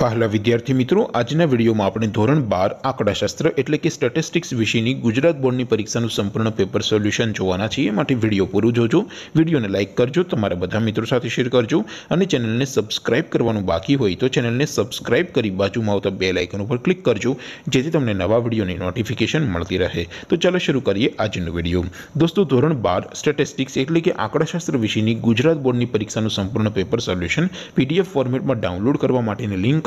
ફાહલા વિદ્યાર્થી મિત્રો આજના વિડીયોમાં આપણે ધોરણ બાર આંકડાશાસ્ત્ર એટલે કે સ્ટેટિસ્ટિક્સ વિશેની ગુજરાત બોર્ડની પરીક્ષાનું સંપૂર્ણ પેપર સોલ્યુશન જોવાના છીએ માટે વિડીયો પૂરું જોજો વિડીયોને લાઇક કરજો તમારા બધા મિત્રો સાથે શેર કરજો અને ચેનલને સબસ્ક્રાઇબ કરવાનું બાકી હોય તો ચેનલને સબસ્ક્રાઇબ કરી બાજુમાં આવતા બે લાઇકન ઉપર ક્લિક કરજો જેથી તમને નવા વિડીયોની નોટિફિકેશન મળતી રહે તો ચાલો શરૂ કરીએ આજનો વિડીયો દોસ્તો ધોરણ બાર સ્ટેટિસ્ટિક્સ એટલે કે આંકડાશાસ્ત્ર વિશેની ગુજરાત બોર્ડની પરીક્ષાનું સંપૂર્ણ પેપર સોલ્યુશન પીડીએફ ફોર્મેટમાં ડાઉનલોડ કરવા માટેની લિંક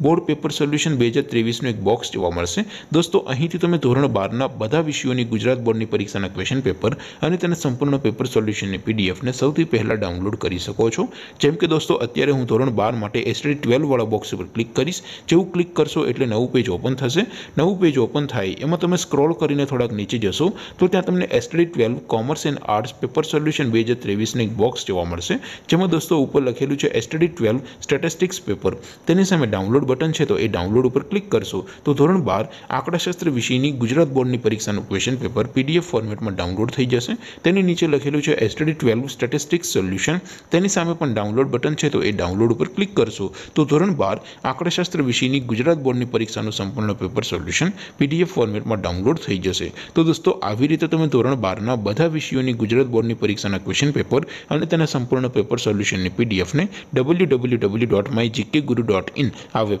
બોર્ડ પેપર સોલ્યુશન બે હજાર ત્રેવીસનું એક બોક્સ જોવા મળશે દોસ્તો અહીંથી તમે ધોરણ બારના બધા વિષયોની ગુજરાત બોર્ડની પરીક્ષાના ક્વેશ્ચન પેપર અને તેના સંપૂર્ણ પેપર સોલ્યુશનની પીડીએફને સૌથી પહેલાં ડાઉનલોડ કરી શકો છો જેમ કે દોસ્તો અત્યારે હું ધોરણ બાર માટે એસટી ટ્વેલ્વવાળા બોક્સ ઉપર ક્લિક કરીશ જેવું ક્લિક કરશો એટલે નવું પેજ ઓપન થશે નવું પેજ ઓપન થાય એમાં તમે સ્ક્રોલ કરીને થોડાક નીચે જશો તો ત્યાં તમને ST twelve commerce and arts paper solution બે હજાર ત્રેવીસનું એક બોક્સ જોવા મળશે જેમાં દોસ્તો ઉપર લખેલું છે એસટી ટ્વેલ્વ સ્ટેટિસ્ટિક્સ પેપર તેની સામે ડાઉનલોડ બટન છે તો એ ડાઉનલોડ ઉપર ક્લિક કરશો તો ધોરણ બાર આંકડાશાસ્ત્ર વિષયની ગુજરાત બોર્ડની પરીક્ષાનું ક્વેશ્ચન પેપર પીડીએફ ફોર્મેટમાં ડાઉનલોડ થઈ જશે તેની નીચે લખેલું છે એસટડી ટ્વેલ્વ સ્ટેટિસ્ટિક્સ સોલ્યુશન તેની સામે પણ ડાઉનલોડ બટન છે તો એ ડાઉનલોડ ઉપર ક્લિક કરશો તો ધોરણ બાર આંકડાશાસ્ત્ર વિષયની ગુજરાત બોર્ડની પરીક્ષાનું સંપૂર્ણ પેપર સોલ્યુશન પીડીએફ ફોર્મેટમાં ડાઉનલોડ થઈ જશે તો દોસ્તો આવી રીતે તમે ધોરણ બારના બધા વિષયોની ગુજરાત બોર્ડની પરીક્ષાના ક્વેશ્ચન પેપર અને તેના સંપૂર્ણ પેપર સોલ્યુશનની પીડીએફને W W W dot my GK guru dot in આ વેબ